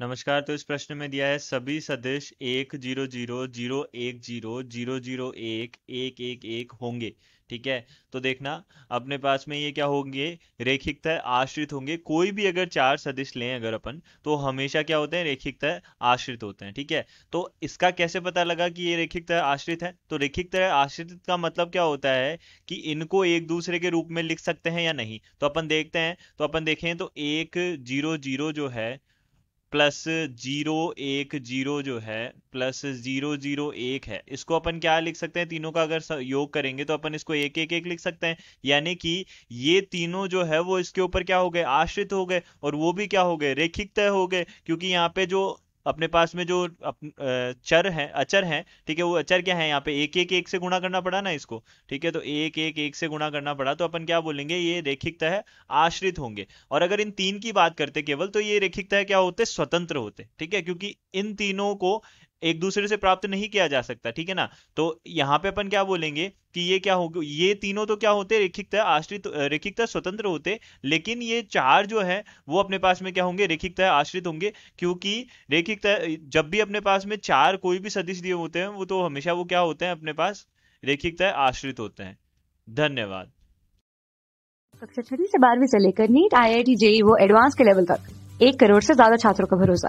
नमस्कार तो इस प्रश्न में दिया है सभी सदिश एक जीरो जीरो जीरो एक जीरो जीरो जीरो एक एक एक एक होंगे ठीक है तो देखना अपने पास में ये क्या होंगे रेखिकता आश्रित होंगे कोई भी अगर चार सदिश लें अगर अपन तो हमेशा क्या होते हैं रेखिकता आश्रित होते हैं ठीक है तो इसका कैसे पता लगा कि ये रेखिकता आश्रित है तो रेखिकता आश्रित का मतलब क्या होता है कि इनको एक दूसरे के रूप में लिख सकते हैं या नहीं तो अपन देखते हैं तो अपन देखें तो एक जीरो जीरो जो है प्लस जीरो एक जीरो जो है प्लस जीरो जीरो एक है इसको अपन क्या लिख सकते हैं तीनों का अगर योग करेंगे तो अपन इसको एक एक एक लिख सकते हैं यानी कि ये तीनों जो है वो इसके ऊपर क्या हो गए आश्रित हो गए और वो भी क्या हो गए रेखिक तय हो गए क्योंकि यहाँ पे जो अपने पास में जो चर है अचर है ठीक है वो अचर क्या है यहाँ पे एक एक एक से गुणा करना पड़ा ना इसको ठीक है तो एक एक एक से गुणा करना पड़ा तो अपन क्या बोलेंगे ये है आश्रित होंगे और अगर इन तीन की बात करते केवल तो ये है क्या होते स्वतंत्र होते ठीक है क्योंकि इन तीनों को एक दूसरे से प्राप्त नहीं किया जा सकता ठीक है ना तो यहाँ पे अपन क्या बोलेंगे कि ये क्या हो ये तीनों तो क्या होते रेखिकता आश्रित रेखिकता स्वतंत्र होते लेकिन ये चार जो है वो अपने पास में क्या होंगे रेखिकता आश्रित होंगे क्योंकि रेखिकता जब भी अपने पास में चार कोई भी सदिश दिए होते हैं वो तो हमेशा वो क्या होते हैं अपने पास रेखिकता आश्रित होते हैं धन्यवाद कक्षा छठी से बारहवीं से लेकर NEET I I T JEE वो एडवांस के लेवल तक एक करोड़ से ज्यादा छात्रों का भरोसा